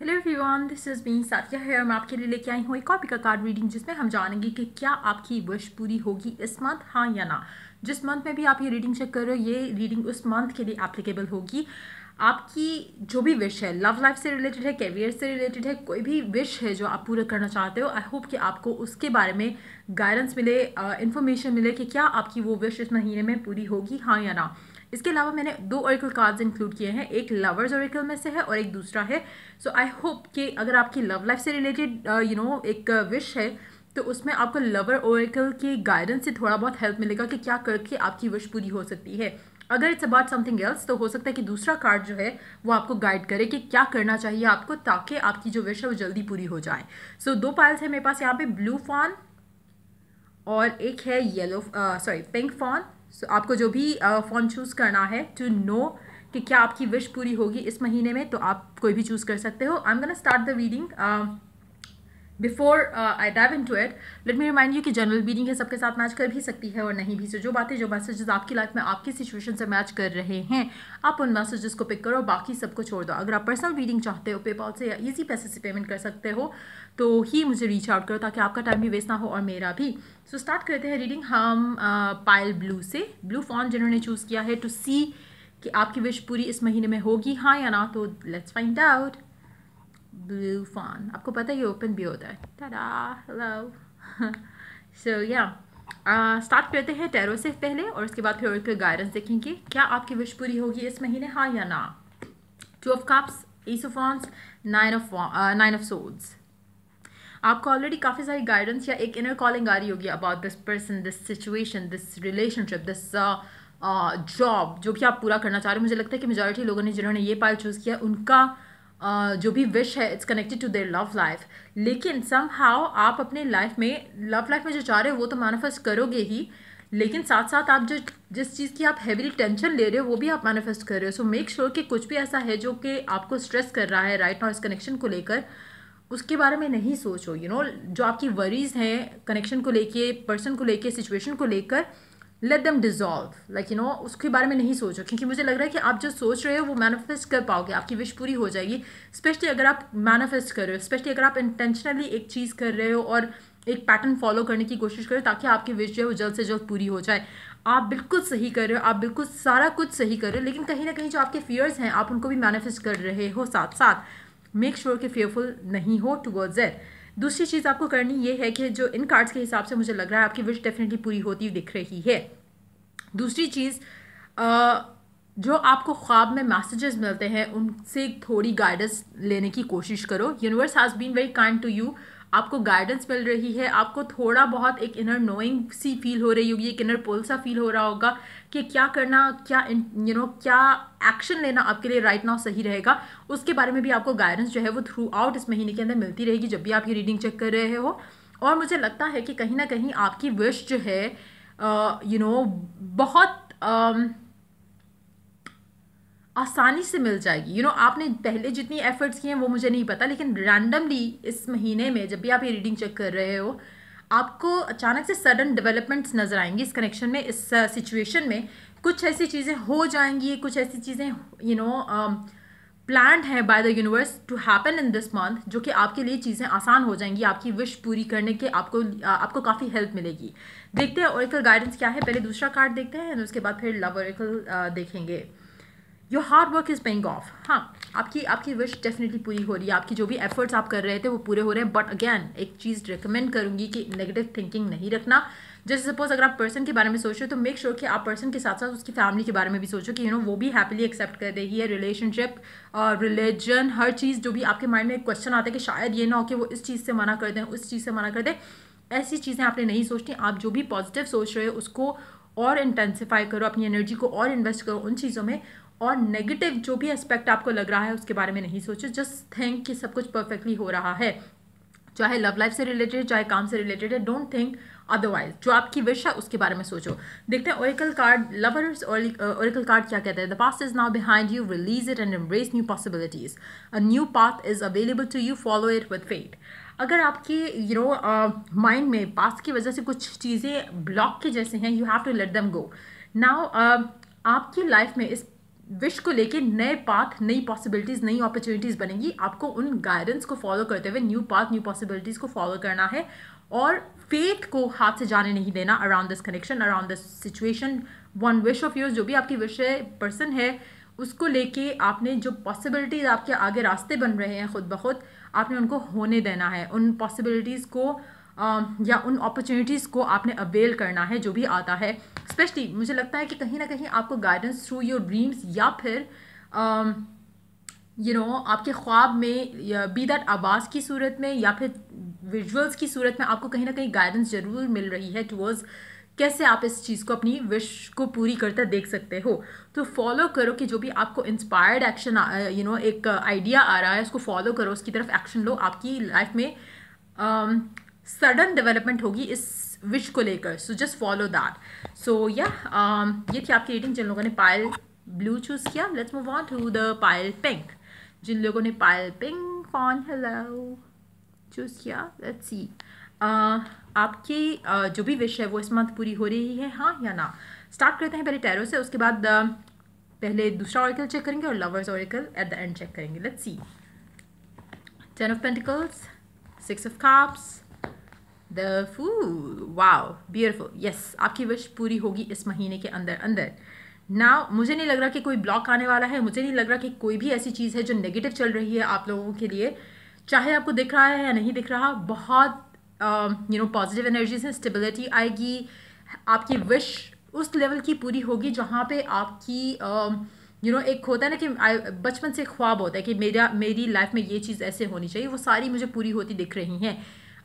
Hello everyone this is बीन साथिया है और मैं आपके लिए लेके आई हूँ एक कॉपी का कार्ड रीडिंग जिसमें हम जानेंगे कि क्या आपकी विश पूरी होगी इस मंथ हाँ या ना जिस मंथ में भी आप ये रीडिंग चेक कर रहे हो ये रीडिंग उस मंथ के लिए एप्लीकेबल होगी आपकी जो भी विश है लव लाइफ से रिलेटेड है कैरियर से रिलेटेड है कोई भी विश है जो आप पूरा करना चाहते हो आई होप कि आपको उसके बारे में गाइडेंस मिले इन्फॉर्मेशन uh, मिले कि क्या आपकी वो विश इस महीने में पूरी होगी हाँ या ना इसके अलावा मैंने दो ओरिकल कार्ड्स इंक्लूड किए हैं एक लवर्स ओरिकल में से है और एक दूसरा है सो आई होप कि अगर आपकी लव लाइफ से रिलेटेड यू नो एक विश uh, है तो उसमें आपको लवर ओरिकल के गाइडेंस से थोड़ा बहुत हेल्प मिलेगा कि क्या करके आपकी विश पूरी हो सकती है अगर इट्स अबाउट समथिंग एल्स तो हो सकता है कि दूसरा कार्ड जो है वो आपको गाइड करे कि क्या करना चाहिए आपको ताकि आपकी जो विश है वो जल्दी पूरी हो जाए सो so, दो पायल्स हैं मेरे पास यहाँ पे ब्लू फॉन और एक है yellow sorry pink fawn so so, आपको जो भी फॉर्म चूज़ करना है टू नो कि क्या आपकी विश पूरी होगी इस महीने में तो आप कोई भी चूज़ कर सकते हो I am gonna start the reading before I dive in to it let me remind you कि जनरल बीडिंग है सबके साथ मैच कर भी सकती है और नहीं भी सो जो बातें जो मैसेजेस आपकी लाइफ में आपकी सिचुएशन से मैच कर रहे हैं आप उन मैसेजेस को पिक करो बाकी सबको छोड़ दो अगर आप पर्सनल बीडिंग चाहते हो पेपॉल से या ईजी पैसे से पेमेंट कर सकते हो तो ही मुझे रीच आउट करो ताकि आपका टाइम भी वेस्ट ना हो और मेरा भी सो so, स्टार्ट करते हैं रीडिंग हम पायल uh, ब्लू से ब्लू फॉन जिन्होंने चूज़ किया है टू सी कि आपकी विश पूरी इस महीने में होगी हाँ या ना तो let's find out blue fawn आपको पता है ये ओपन भी होता है टाटा हेलो सो या स्टार्ट करते हैं टैरो से पहले और उसके बाद फिर और गाइडेंस देखेंगे क्या आपकी विश पूरी होगी इस महीने हाँ या ना two of cups ace of wands nine of nine of swords आपको ऑलरेडी काफ़ी सारी गाइडेंस या एक इनर कॉलिंग आ रही होगी about this person this situation this relationship this job जो कि आप पूरा करना चाह रहे हो मुझे लगता है कि मेजोरिटी लोगों ने जिन्होंने ये पार्ट चूज़ किया उनका जो भी विश है it's connected to their love life लेकिन सम हाउ आप अपने लाइफ में लव लाइफ में जो चाह रहे हो वो तो मैनिफेस्ट करोगे ही लेकिन साथ साथ आप जो जिस चीज़ की आप हैवीली टेंशन ले रहे हो वो भी आप मैनिफेस्ट कर रहे हो सो मेक श्योर कि कुछ भी ऐसा है जो कि आपको स्ट्रेस कर रहा है राइट नाउ इस कनेक्शन को लेकर उसके बारे में नहीं सोचो यू you नो know, जो आपकी वरीज हैं कनेक्शन को लेके पर्सन को लेके सिचुएशन को लेकर let them dissolve like you know उसके बारे में नहीं सोचो क्योंकि मुझे लग रहा है कि आप जो सोच रहे हो वो मैनिफेस्ट कर पाओगे आपकी विश पूरी हो जाएगी स्पेशली अगर आप मैनिफेस्ट कर रहे हो स्पेशली अगर आप इंटेंशनली एक चीज़ कर रहे हो और एक पैटर्न फॉलो करने की कोशिश करो ताकि आपकी विश जो है वो जल्द से जल्द पूरी हो जाए आप बिल्कुल सही कर रहे हो आप बिल्कुल सारा कुछ सही कर रहे हो लेकिन कहीं ना कहीं जो आपके फियर्स हैं आप उनको भी मैनिफेस्ट कर रहे हो साथ साथ मेक श्योर sure कि फेयरफुल नहीं हो टूवर्ड्स एट दूसरी चीज़ आपको करनी ये है कि जो इन कार्ड्स के हिसाब से मुझे लग रहा है आपकी विश डेफिनेटली पूरी होती दिख रही है दूसरी चीज़ जो आपको ख्वाब में मैसेजेस मिलते हैं उनसे थोड़ी गाइडेंस लेने की कोशिश करो universe has been very kind to you आपको गाइडेंस मिल रही है आपको थोड़ा बहुत एक इनर नोइंग सी फील हो रही होगी एक इनर पुल सा फील हो रहा होगा कि क्या करना क्या यू नो you know, क्या एक्शन लेना आपके लिए राइट नाउ सही रहेगा उसके बारे में भी आपको गाइडेंस जो है वो थ्रू आउट इस महीने के अंदर मिलती रहेगी जब भी आप ये रीडिंग चेक कर रहे हो और मुझे लगता है कि कहीं ना कहीं आपकी विश जो है you uh, know you know, बहुत uh, आसानी से मिल जाएगी यू you नो know, आपने पहले जितनी एफर्ट्स किए हैं वो मुझे नहीं पता लेकिन रैंडमली इस महीने में जब भी आप ये रीडिंग चेक कर रहे हो आपको अचानक से सडन डेवलपमेंट्स नज़र आएंगी इस कनेक्शन में इस सिचुएशन uh, में कुछ ऐसी चीज़ें हो जाएंगी कुछ ऐसी चीज़ें यू नो प्लान है by the universe to happen in this month जो कि आपके लिए चीज़ें आसान हो जाएंगी आपकी विश पूरी करने के आपको uh, आपको काफ़ी हेल्प मिलेगी देखते हैं ओरिकल गाइडेंस क्या है पहले दूसरा कार्ड देखते हैं उसके बाद फिर लव ओरिकल uh, देखेंगे your hard work is paying off हाँ आपकी आपकी विश डेफिनेटली पूरी हो रही है आपकी जो भी एफर्ट्स आप कर रहे थे वो पूरे हो रहे हैं बट अगेन एक चीज़ रिकमेंड करूँगी कि नेगेटिव थिंकिंग नहीं रखना जैसे सपोज अगर आप पर्सन के बारे में सोच रहे हो तो मेक श्योर sure कि आप पर्सन के साथ साथ उसकी फैमिली के बारे में भी सोचो कि यू you नो know, वो भी हैप्पीली एक्सेप्ट कर रही है रिलेशनशिप और रिलीजन हर चीज़ जो भी आपके माइंड में एक क्वेश्चन आता है कि शायद ये ना हो कि वो इस चीज़ से मना कर दें उस चीज़ से मना कर दें ऐसी चीज़ें आपने नहीं सोचनी आप जो भी पॉजिटिव सोच रहे हो उसको और इंटेंसिफाई करो अपनी एनर्जी को और इन्वेस्ट करो उन चीज़ों में और नेगेटिव जो भी एस्पेक्ट आपको लग रहा है उसके बारे में नहीं सोचो जस्ट थिंक कि सब कुछ परफेक्टली हो रहा है चाहे लव लाइफ से रिलेटेड चाहे काम से रिलेटेड है डोंट थिंक अदरवाइज जो आपकी विश है उसके बारे में सोचो देखते हैं oracle card lovers oracle card क्या कहते हैं the past is now behind you release it and embrace new possibilities a new path is available to you follow it with fate अगर आपके यू नो माइंड में पास की वजह से कुछ चीज़ें ब्लॉक के जैसे हैं you have to let them go now आपकी लाइफ में इस विश को लेके नए पाथ नई पॉसिबिलिटीज़ नई अपॉर्चुनिटीज़ बनेंगी आपको उन गाइडेंस को फॉलो करते हुए न्यू पाथ न्यू पॉसिबिलिटीज़ को फॉलो करना है और फेथ को हाथ से जाने नहीं देना around this connection around this situation one wish of yours जो भी आपकी विश है पर्सन है उसको लेके आपने जो पॉसिबिलिटीज़ आपके आगे रास्ते बन रहे हैं खुद ब खुद आपने उनको होने देना है उन पॉसिबिलिटीज़ को आ, या उन अपॉर्चुनिटीज़ को आपने अवेल करना है जो भी आता है स्पेशली मुझे लगता है कि कहीं ना कहीं आपको गाइडेंस थ्रू योर ड्रीम्स या फिर यू नो you know, आपके ख्वाब में बी दैट आवाज़ की सूरत में या फिर विजुअल्स की सूरत में आपको कहीं ना कहीं गाइडेंस ज़रूर मिल रही है टूवर्ड्स कैसे आप इस चीज़ को अपनी विश को पूरी करते देख सकते हो तो फॉलो करो कि जो भी आपको इंस्पायर्ड एक्शन यू नो एक आइडिया आ रहा है उसको फॉलो करो उसकी तरफ एक्शन लो आपकी लाइफ में सडन um, डेवलपमेंट होगी इस विश को लेकर so just follow that so या ये थी आपकी रेटिंग जिन लोगों ने पायल ब्लू चूज़ किया let's move on to the pile pink जिन लोगों ने पायल पिंक कौन हेलो चूज़ किया लेट्स सी आपकी जो भी विश है वो इस मंथ पूरी हो रही है हाँ या ना स्टार्ट करते हैं पहले टैरो से उसके बाद पहले दूसरा ऑरिकल चेक करेंगे और lovers oracle at the end check करेंगे let's see ten of pentacles six of cups the फू वाओ ब्यूटिफुल यस आपकी विश पूरी होगी इस महीने के अंदर अंदर ना मुझे नहीं लग रहा कि कोई ब्लॉक आने वाला है मुझे नहीं लग रहा कि कोई भी ऐसी चीज़ है जो नेगेटिव चल रही है आप लोगों के लिए चाहे आपको दिख रहा है या नहीं दिख रहा बहुत यू नो पॉजिटिव एनर्जी से स्टेबिलिटी आएगी आपकी विश उस लेवल की पूरी होगी जहाँ पे आपकी यू um, नो एक होता है ना कि बचपन से ख्वाब होता है कि मेरा मेरी लाइफ में ये चीज़ ऐसे होनी चाहिए वो सारी मुझे पूरी होती दिख रही हैं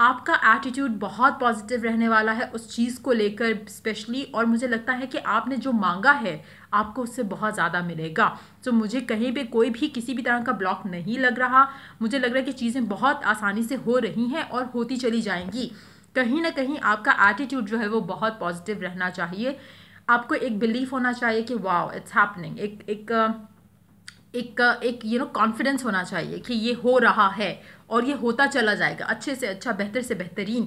आपका एटीट्यूड बहुत पॉजिटिव रहने वाला है उस चीज़ को लेकर स्पेशली और मुझे लगता है कि आपने जो मांगा है आपको उससे बहुत ज़्यादा मिलेगा तो मुझे कहीं पे कोई भी किसी भी तरह का ब्लॉक नहीं लग रहा मुझे लग रहा है कि चीज़ें बहुत आसानी से हो रही हैं और होती चली जाएंगी कहीं ना कहीं आपका एटीट्यूड जो है वो बहुत पॉजिटिव रहना चाहिए आपको एक बिलीफ होना चाहिए कि वाओ इट्स हैपनिंग एक एक एक एक यू नो कॉन्फिडेंस होना चाहिए कि ये हो रहा है और ये होता चला जाएगा अच्छे से अच्छा बेहतर से बेहतरीन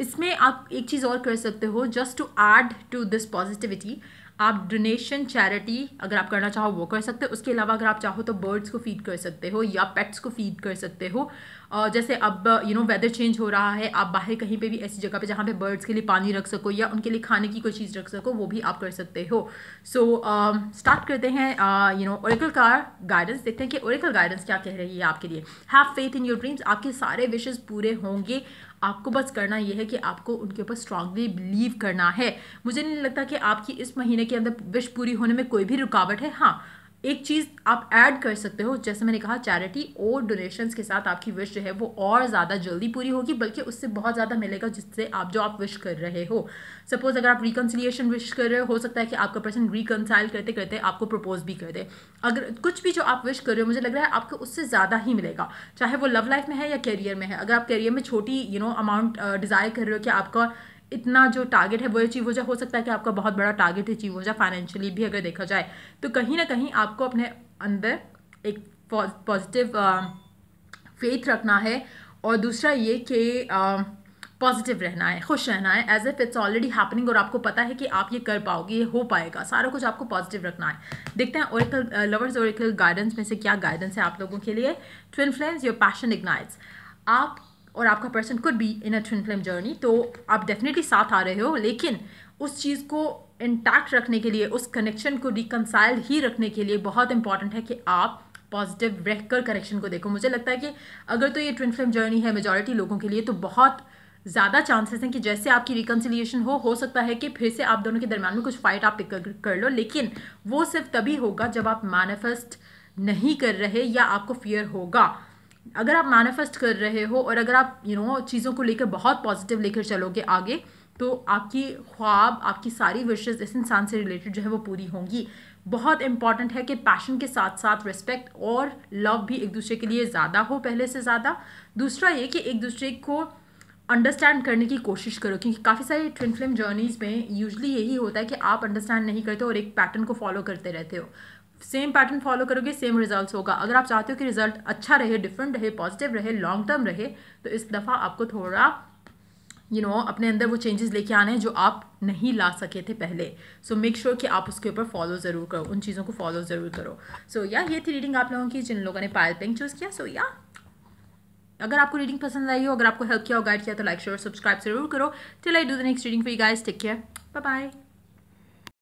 इसमें आप एक चीज़ और कर सकते हो just to add to this positivity आप डोनेशन चैरिटी अगर आप करना चाहो वो कर सकते हो उसके अलावा अगर आप चाहो तो बर्ड्स को फीड कर सकते हो या पेट्स को फीड कर सकते हो uh, जैसे अब यू नो वेदर चेंज हो रहा है आप बाहर कहीं पे भी ऐसी जगह पे जहाँ पे बर्ड्स के लिए पानी रख सको या उनके लिए खाने की कोई चीज़ रख सको वो भी आप कर सकते हो सो so, स्टार्ट uh, करते हैं यू नो ओरिकल का गाइडेंस देखते हैं कि ओरिकल गाइडेंस क्या कह रही है आपके लिए have faith in your dreams आपके सारे विशेज़ पूरे होंगे आपको बस करना यह है कि आपको उनके ऊपर स्ट्रांगली बिलीव करना है मुझे नहीं लगता कि आपकी इस महीने के अंदर विश पूरी होने में कोई भी रुकावट है हाँ एक चीज़ आप ऐड कर सकते हो जैसे मैंने कहा चैरिटी और डोनेशंस के साथ आपकी विश जो है वो और ज़्यादा जल्दी पूरी होगी बल्कि उससे बहुत ज़्यादा मिलेगा जिससे आप जो आप विश कर रहे हो सपोज़ अगर आप रिकन्सिलियेशन विश कर रहे हो हो सकता है कि आपका पर्सन रिकनसाइल करते करते आपको प्रपोज भी कर दे अगर कुछ भी जो आप विश कर रहे हो मुझे लग रहा है आपको उससे ज़्यादा ही मिलेगा चाहे वो लव लाइफ में है या करियर में है अगर आप करियर में छोटी यू नो अमाउंट डिज़ायर कर रहे हो कि आपका इतना जो टारगेट है वो अचीव हो जाए हो सकता है कि आपका बहुत बड़ा टारगेट अचीव हो जाए फाइनेंशियली भी अगर देखा जाए तो कहीं ना कहीं आपको अपने अंदर एक पॉजिटिव फेथ रखना है और दूसरा ये कि पॉजिटिव रहना है खुश रहना है as if it's already happening और आपको पता है कि आप ये कर पाओगे ये हो पाएगा सारा कुछ आपको पॉजिटिव रखना है देखते हैं ओरिकल लवर्स ओरिकल गाइडेंस में से क्या गाइडेंस है आप लोगों के लिए to influence your passion ignites आप और आपका person could be in a twin flame journey तो आप डेफिनेटली साथ आ रहे हो लेकिन उस चीज़ को इंटैक्ट रखने के लिए उस कनेक्शन को रिकनसाइल ही रखने के लिए बहुत इंपॉर्टेंट है कि आप पॉजिटिव रहकर कनेक्शन को देखो मुझे लगता है कि अगर तो ये ट्विन फ्लेम जर्नी है मेजॉरिटी लोगों के लिए तो बहुत ज़्यादा चांसेस हैं कि जैसे आपकी रिकनसिलिएशन हो हो सकता है कि फिर से आप दोनों के दरम्यान में कुछ फाइट आप पिक कर लो लेकिन वो सिर्फ तभी होगा जब आप मैनिफेस्ट नहीं कर रहे या आपको फियर होगा अगर आप मैनिफेस्ट कर रहे हो और अगर आप यू you नो know, चीज़ों को लेकर बहुत पॉजिटिव लेकर चलोगे आगे तो आपकी ख्वाब आपकी सारी विशेज़ इस इंसान से रिलेटेड जो है वो पूरी होंगी बहुत इंपॉर्टेंट है कि पैशन के साथ साथ रिस्पेक्ट और लव भी एक दूसरे के लिए ज़्यादा हो पहले से ज़्यादा दूसरा ये कि एक दूसरे को अंडरस्टैंड करने की कोशिश करो क्योंकि काफ़ी सारी ट्विन फिल्म जर्नीज़ में यूजली यही होता है कि आप अंडरस्टैंड नहीं करते और एक पैटर्न को फॉलो करते रहते हो सेम पैटर्न फॉलो करोगे सेम रिजल्ट होगा अगर आप चाहते हो कि रिजल्ट अच्छा रहे डिफरेंट रहे पॉजिटिव रहे लॉन्ग टर्म रहे तो इस दफ़ा आपको थोड़ा यू you नो know, अपने अंदर वो चेंजेस लेके आने हैं जो आप नहीं ला सके थे पहले सो मेक श्योर कि आप उसके ऊपर फॉलो ज़रूर करो उन चीज़ों को फॉलो ज़रूर करो सो so, या yeah, ये थी रीडिंग आप लोगों की जिन लोगों ने पायल पिंक चूज़ किया सो so, या yeah. अगर आपको रीडिंग पसंद आई हो अगर आपको हेल्प किया हो गाइड किया तो लाइक शेयर सब्सक्राइब ज़रूर करो till I do the next reading for you guys take care bye bye